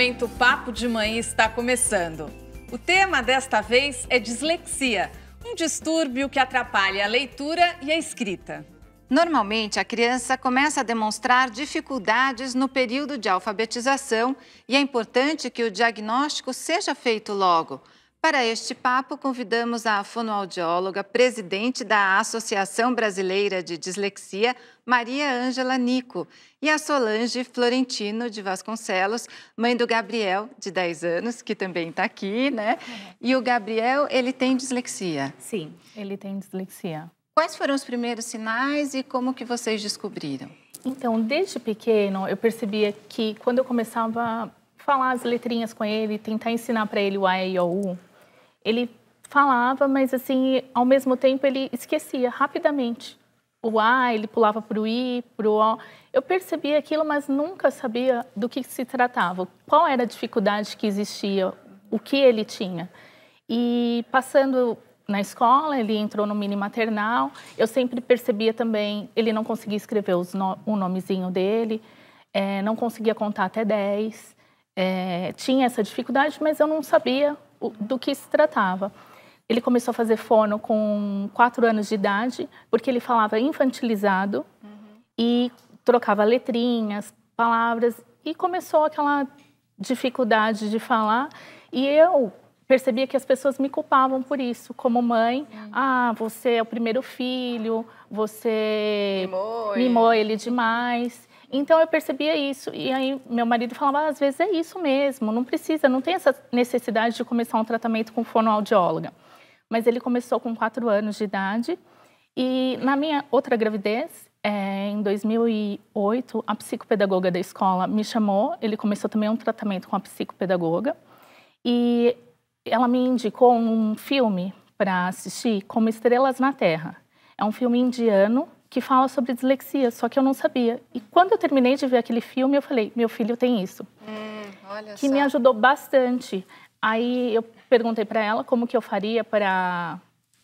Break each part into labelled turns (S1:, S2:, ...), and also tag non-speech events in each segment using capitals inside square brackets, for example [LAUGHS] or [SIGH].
S1: momento Papo de mãe está começando. O tema desta vez é dislexia, um distúrbio que atrapalha a leitura e a escrita.
S2: Normalmente, a criança começa a demonstrar dificuldades no período de alfabetização e é importante que o diagnóstico seja feito logo. Para este papo, convidamos a fonoaudióloga, presidente da Associação Brasileira de Dislexia, Maria Ângela Nico, e a Solange Florentino de Vasconcelos, mãe do Gabriel, de 10 anos, que também está aqui, né? É. E o Gabriel, ele tem dislexia. Sim, ele tem dislexia. Quais foram os primeiros
S3: sinais e como que vocês descobriram? Então, desde pequeno, eu percebia que quando eu começava a falar as letrinhas com ele, tentar ensinar para ele o A, E, O, U, ele falava, mas assim, ao mesmo tempo ele esquecia rapidamente. O A, ele pulava para o I, para o O. Eu percebia aquilo, mas nunca sabia do que se tratava, qual era a dificuldade que existia, o que ele tinha. E passando na escola, ele entrou no mini maternal. Eu sempre percebia também, ele não conseguia escrever no, o nomezinho dele, é, não conseguia contar até 10. É, eh, tinha essa dificuldade, mas eu não sabia do que se tratava. Ele começou a fazer fono com quatro anos de idade, porque ele falava infantilizado uhum. e trocava letrinhas, palavras, e começou aquela dificuldade de falar. E eu percebia que as pessoas me culpavam por isso, como mãe. Uhum. Ah, você é o primeiro filho, você mimou, mimou ele demais. Então eu percebia isso e aí meu marido falava, ah, às vezes é isso mesmo, não precisa, não tem essa necessidade de começar um tratamento com fonoaudióloga. Mas ele começou com 4 anos de idade e na minha outra gravidez, é, em 2008, a psicopedagoga da escola me chamou, ele começou também um tratamento com a psicopedagoga e ela me indicou um filme para assistir como Estrelas na Terra. É um filme indiano que fala sobre dislexia, só que eu não sabia. E quando eu terminei de ver aquele filme, eu falei: meu filho tem isso.
S2: Hum, que só.
S3: me ajudou bastante. Aí eu perguntei para ela como que eu faria para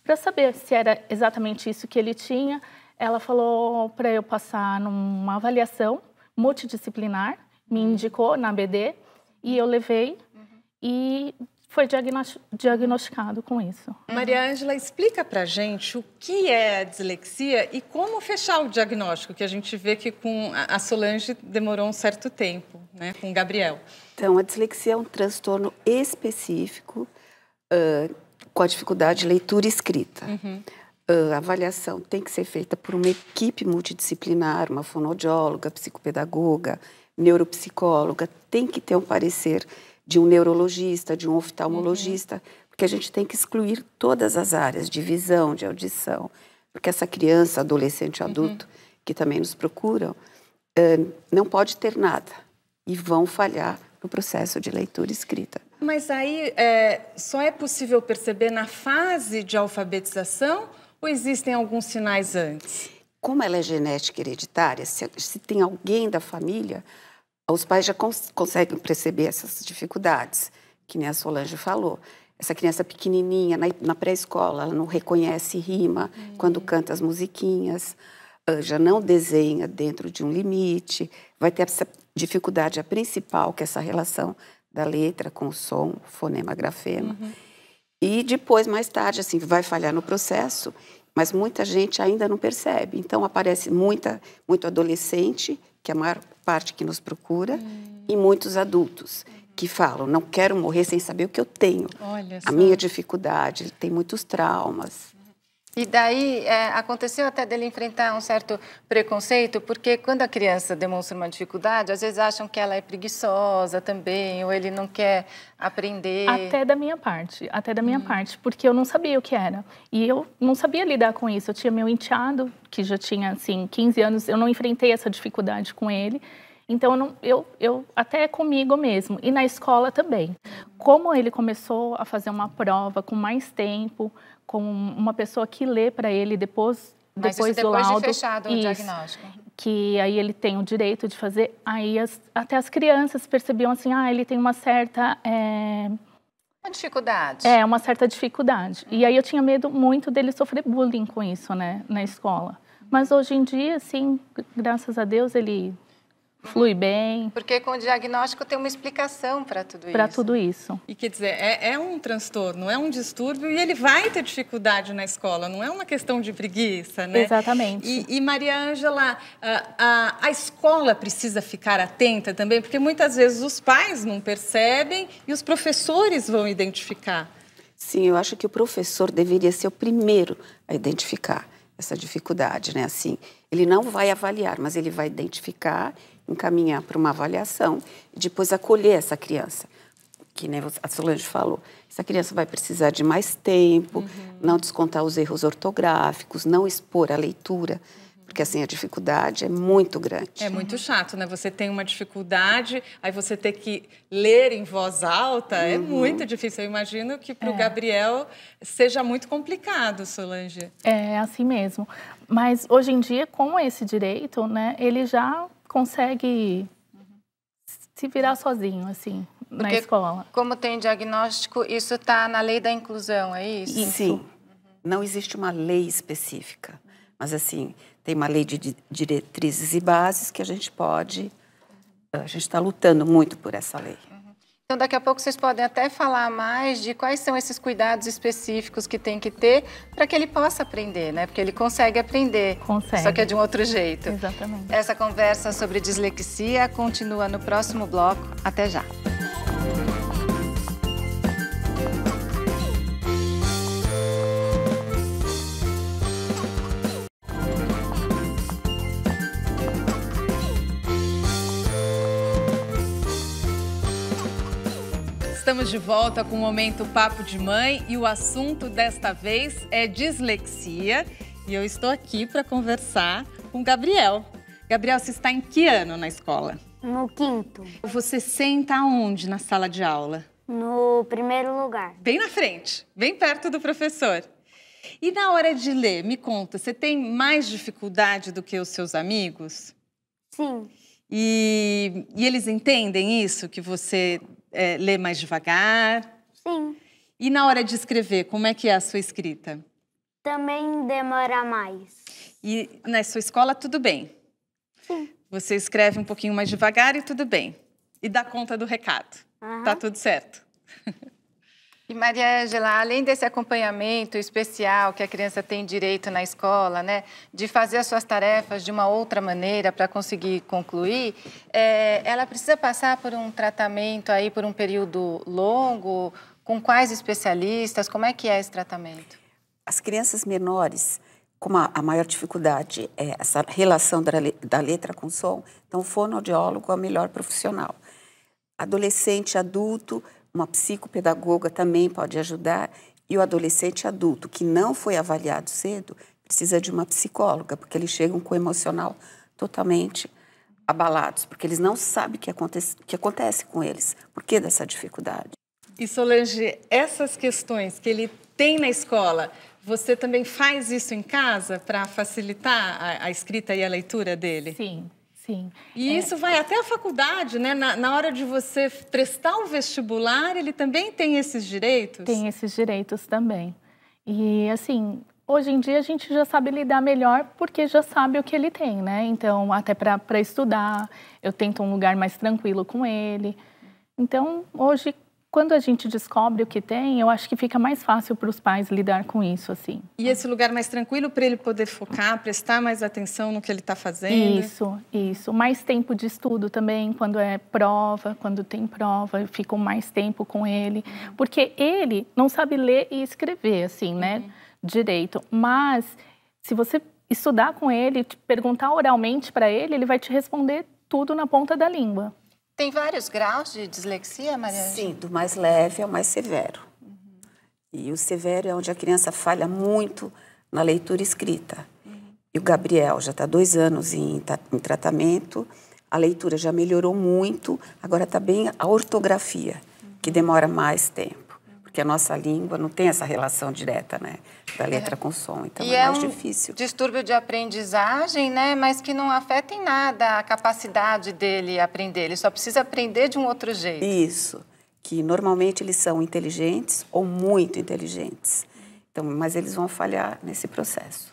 S3: para saber se era exatamente isso que ele tinha. Ela falou para eu passar numa avaliação multidisciplinar, me uhum. indicou na BD e eu levei uhum. e foi
S1: diagnosticado com isso. Maria Ângela, explica para gente o que é a dislexia e como fechar o diagnóstico, que a gente vê que com a Solange demorou um certo tempo, né, com o Gabriel.
S4: Então, a dislexia é um transtorno específico uh, com a dificuldade de leitura e escrita. Uhum. Uh, a avaliação tem que ser feita por uma equipe multidisciplinar, uma fonoaudióloga, psicopedagoga, neuropsicóloga, tem que ter um parecer de um neurologista, de um oftalmologista, uhum. porque a gente tem que excluir todas as áreas de visão, de audição, porque essa criança, adolescente, uhum. adulto, uhum. que também nos procuram, uh, não pode ter nada e vão falhar no processo de leitura e escrita.
S1: Mas aí é, só é possível perceber na fase de alfabetização ou existem alguns sinais antes?
S4: Como ela é genética hereditária, se, se tem alguém da família, os pais já cons conseguem perceber essas dificuldades, que nem a Solange falou. Essa criança pequenininha, na, na pré-escola, ela não reconhece rima uhum. quando canta as musiquinhas, já não desenha dentro de um limite, vai ter essa dificuldade, a principal, que é essa relação da letra com o som, fonema, grafema. Uhum. E depois, mais tarde, assim, vai falhar no processo, mas muita gente ainda não percebe. Então, aparece muita, muito adolescente, que é a maior parte que nos procura hum. e muitos adultos que falam, não quero morrer sem saber o que eu tenho.
S1: Olha a minha
S4: dificuldade, tem muitos traumas.
S2: E daí é, aconteceu até dele enfrentar um certo preconceito, porque quando a criança demonstra uma dificuldade, às vezes acham que ela é
S3: preguiçosa também, ou ele não quer aprender. Até da minha parte, até da minha hum. parte, porque eu não sabia o que era. E eu não sabia lidar com isso. Eu tinha meu enteado, que já tinha assim 15 anos, eu não enfrentei essa dificuldade com ele. Então eu, não, eu, eu até é comigo mesmo e na escola também. Como ele começou a fazer uma prova com mais tempo, com uma pessoa que lê para ele depois mas depois, depois do laudo, de fechado isso, o diagnóstico. Que aí ele tem o direito de fazer. Aí as, até as crianças percebiam assim, ah, ele tem uma certa... É...
S2: Uma dificuldade. É, uma
S3: certa dificuldade. E aí eu tinha medo muito dele sofrer bullying com isso, né, na escola. Mas hoje em dia, assim, graças a Deus, ele flui bem. Porque
S2: com o
S1: diagnóstico tem uma explicação para tudo pra isso. Para tudo isso. E quer dizer, é, é, um transtorno, é um distúrbio e ele vai ter dificuldade na escola, não é uma questão de preguiça, né? Exatamente. E, e Maria Ângela, a, a, a escola precisa ficar atenta também, porque muitas vezes os pais não percebem e os professores vão identificar.
S4: Sim, eu acho que o professor deveria ser o primeiro a identificar essa dificuldade, né? Assim, ele não vai avaliar, mas ele vai identificar, encaminhar para uma avaliação e depois acolher essa criança. Que né, a Solange falou, essa criança vai precisar de mais tempo, uhum. não descontar os erros ortográficos, não expor a leitura. Porque assim, a dificuldade é muito grande.
S1: É muito chato, né? Você tem uma dificuldade, aí você ter que ler em voz alta é uhum. é muito difícil. Eu imagino que para o é. Gabriel seja muito complicado, Solange.
S3: É, assim mesmo. Mas hoje em dia, com esse direito, né, ele já consegue se virar sozinho, assim. Porque, na escola.
S2: Como tem diagnóstico, isso está na lei da inclusão, é isso? Sim.
S4: Uhum. Não existe uma lei específica. Mas, assim, tem uma lei de diretrizes e bases que a gente pode. Eh, a gente está lutando muito por essa lei. Uhum.
S2: Então, daqui a pouco vocês podem até falar mais de quais são esses cuidados específicos que tem que ter para que ele possa aprender, né? Porque ele consegue aprender. Consegue. Só que é de um outro jeito.
S1: Exatamente.
S2: Essa conversa sobre dislexia continua no próximo bloco. Até já.
S1: Estamos de volta com o momento Papo de Mãe e o assunto desta vez é dislexia. E eu estou aqui para conversar com Gabriel. Gabriel, você está em que ano na escola? No quinto. Você senta onde na sala de aula? No primeiro lugar. Bem na frente, bem perto do professor. E na hora de ler, me conta, você tem mais dificuldade do que os seus amigos? Sim. E, e eles entendem isso, que você é, mais devagar? Sim. E na hora de escrever, como é que é a sua escrita? Também demora mais. E na sua escola, tudo bem? Sim. Você escreve um pouquinho mais devagar e tudo bem. E dá conta do recado. Uhum. Tá tudo certo. [LAUGHS]
S2: E Maria Angela, além desse acompanhamento especial que a criança tem direito na escola, né, de fazer as suas tarefas de uma outra maneira para conseguir concluir, é, ela precisa passar por um tratamento aí por um período longo, com quais especialistas, como é que é esse tratamento?
S4: As crianças menores, como a, maior dificuldade é essa relação da, letra com o som, então o fonoaudiólogo é o melhor profissional. Adolescente, adulto, uma psicopedagoga também pode ajudar. E o adolescente adulto que não foi avaliado cedo precisa de uma psicóloga, porque eles chegam com o emocional totalmente abalados, porque eles não sabem o que acontece, que acontece com eles. Por que dessa dificuldade?
S1: E Solange, essas questões que ele tem na escola, você também faz isso em casa para facilitar a, a escrita e a leitura dele? Sim, Sim. E é... isso vai até a faculdade, né? Na, na, hora de você prestar o vestibular, ele também tem esses direitos? Tem esses direitos também.
S3: E, assim, hoje em dia a gente já sabe lidar melhor porque já sabe o que ele tem, né? Então, até para estudar, eu tento um lugar mais tranquilo com ele. Então, hoje, quando a gente descobre o que tem, eu acho que fica mais fácil para os pais lidar com isso, assim.
S1: E esse lugar mais tranquilo para ele poder focar, prestar mais atenção no que ele está fazendo? Isso, isso. Mais tempo de estudo também, quando é prova,
S3: quando tem prova, eu fico mais tempo com ele. Porque ele não sabe ler e escrever, assim, né? Uhum. Direito. Mas se você estudar com ele, perguntar oralmente para ele, ele vai te responder tudo na ponta da língua. Tem vários
S2: graus de dislexia, Maria? Sim,
S4: do mais leve ao mais severo. Uhum. E o severo é onde a criança falha muito na leitura escrita. Uhum. E o Gabriel já está dois anos em, em tratamento, a leitura já melhorou muito, agora está bem a ortografia, uhum. que demora mais tempo porque a nossa língua não tem essa relação direta, né, da é. letra é. com som, então e é, é mais um difícil.
S2: Distúrbio de aprendizagem, né, mas que não afeta em nada a capacidade dele aprender. Ele só precisa aprender
S1: de um outro jeito.
S4: Isso, que normalmente eles são inteligentes ou muito inteligentes. Então, mas eles vão falhar nesse processo.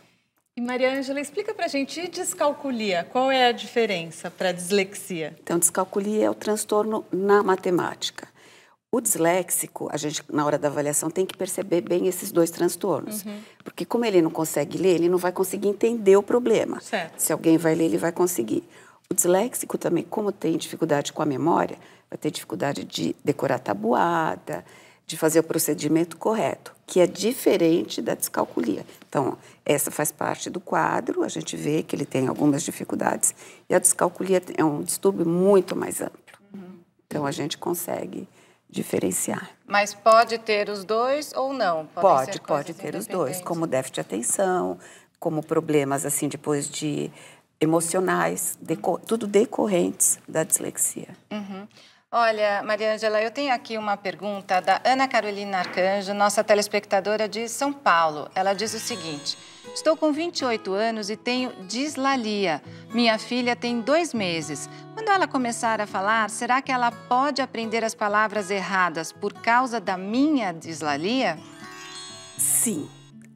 S1: E Maria Ângela, explica pra gente, e descalculia? Qual é a diferença para dislexia?
S4: Então, descalculia é o transtorno na matemática. O disléxico, a gente, na hora da avaliação, tem que perceber bem esses dois transtornos. Uhum. Porque, como ele não consegue ler, ele não vai conseguir entender o problema. Certo. Se alguém vai ler, ele vai conseguir. O disléxico também, como tem dificuldade com a memória, vai ter dificuldade de decorar tabuada, de fazer o procedimento correto, que é diferente da descalculia. Então, essa faz parte do quadro, a gente vê que ele tem algumas dificuldades, e a descalculia é um distúrbio muito mais amplo. Uhum. Então, a gente consegue diferenciar.
S2: Mas pode ter os dois ou não?
S4: Podem pode, pode ter os dois, como déficit de atenção, como problemas assim depois de emocionais, deco tudo decorrentes da dislexia. Uhum.
S2: Olha, Maria Angela, eu tenho aqui uma pergunta da Ana Carolina Arcanjo, nossa telespectadora de São Paulo. Ela diz o seguinte: Estou com 28 anos e tenho dislalia. Minha filha tem dois meses, quando ela começar a falar, será que ela pode aprender as palavras erradas por causa da minha dislalia?
S4: Sim.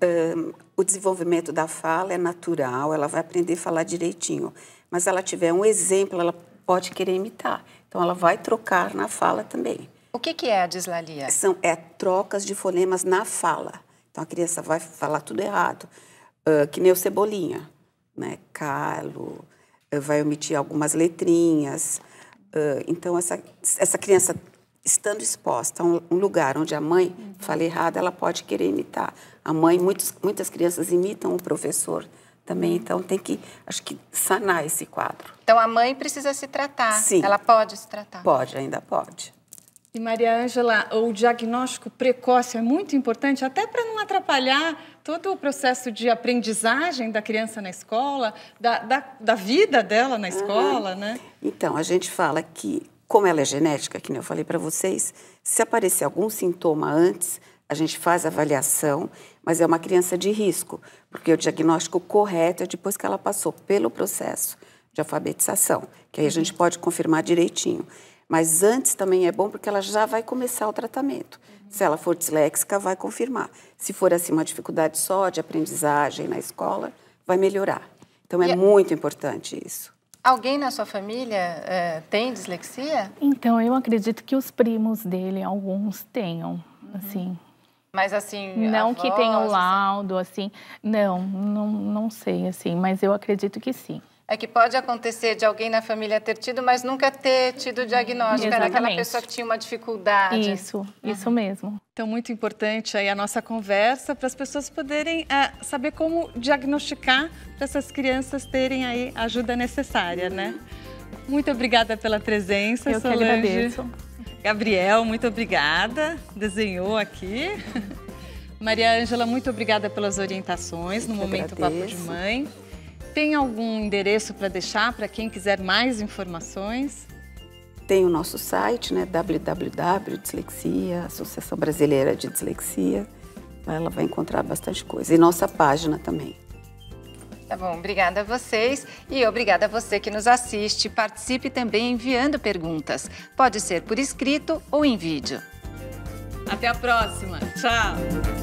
S4: Um, o desenvolvimento da fala é natural, ela vai aprender a falar direitinho. Mas ela tiver um exemplo, ela pode querer imitar. Então, ela vai trocar na fala também. O que, que é a dislalia? São é, trocas de fonemas na fala. Então, a criança vai falar tudo errado. Uh, que nem o Cebolinha, né? Carlo... Eh, vai omitir algumas letrinhas. Eh, então, essa, essa criança estando exposta a um, lugar onde a mãe fala errado, ela pode querer imitar. A mãe, muitos, muitas crianças imitam o professor também, então tem que, acho que, sanar esse quadro.
S1: Então a mãe precisa se tratar. Sim. Ela pode se tratar.
S4: Pode, ainda pode.
S1: E Maria Ângela, o diagnóstico precoce é muito importante, até para não atrapalhar todo o processo de aprendizagem da criança na escola, da, da, da vida dela na escola, uhum. né?
S4: Então, a gente fala que, como ela é genética, que eu falei para vocês, se aparecer algum sintoma antes, a gente faz a avaliação, mas é uma criança de risco, porque o diagnóstico correto é depois que ela passou pelo processo de alfabetização, que aí a uhum. gente pode confirmar direitinho. Mas antes também é bom porque ela já vai começar o tratamento. Uhum. Se ela for disléxica, vai confirmar. Se for assim uma dificuldade só de aprendizagem na escola, vai melhorar. Então é e... muito importante isso.
S2: Alguém na sua família é, tem dislexia?
S3: Então, eu acredito que os primos dele, alguns tenham, uhum. assim.
S2: Mas assim, não que voz, tenham assim?
S3: laudo, assim. assim. Não, não, não sei, assim, mas eu acredito que sim
S2: é que pode acontecer de alguém na família ter tido, mas nunca ter tido diagnóstico. Exatamente. Era aquela pessoa que tinha uma dificuldade. Isso,
S1: uhum. isso mesmo. Então, muito importante aí a nossa conversa para as pessoas poderem é, saber como diagnosticar para essas crianças terem aí a ajuda necessária, né? Uhum. Muito obrigada pela presença, Eu Solange. que agradeço. Gabriel, muito obrigada. Desenhou aqui. [LAUGHS] Maria Ângela, muito obrigada pelas orientações no momento agradeço. Papo de Mãe tem algum endereço para deixar para quem quiser mais informações?
S4: Tem o nosso site, né, www.dislexia, Associação Brasileira de Dislexia. Ela vai encontrar bastante coisa. E nossa página também.
S2: Tá bom, obrigada a vocês e obrigada a você que nos assiste. Participe também enviando perguntas. Pode ser por escrito ou em vídeo.
S1: Até a próxima. Tchau.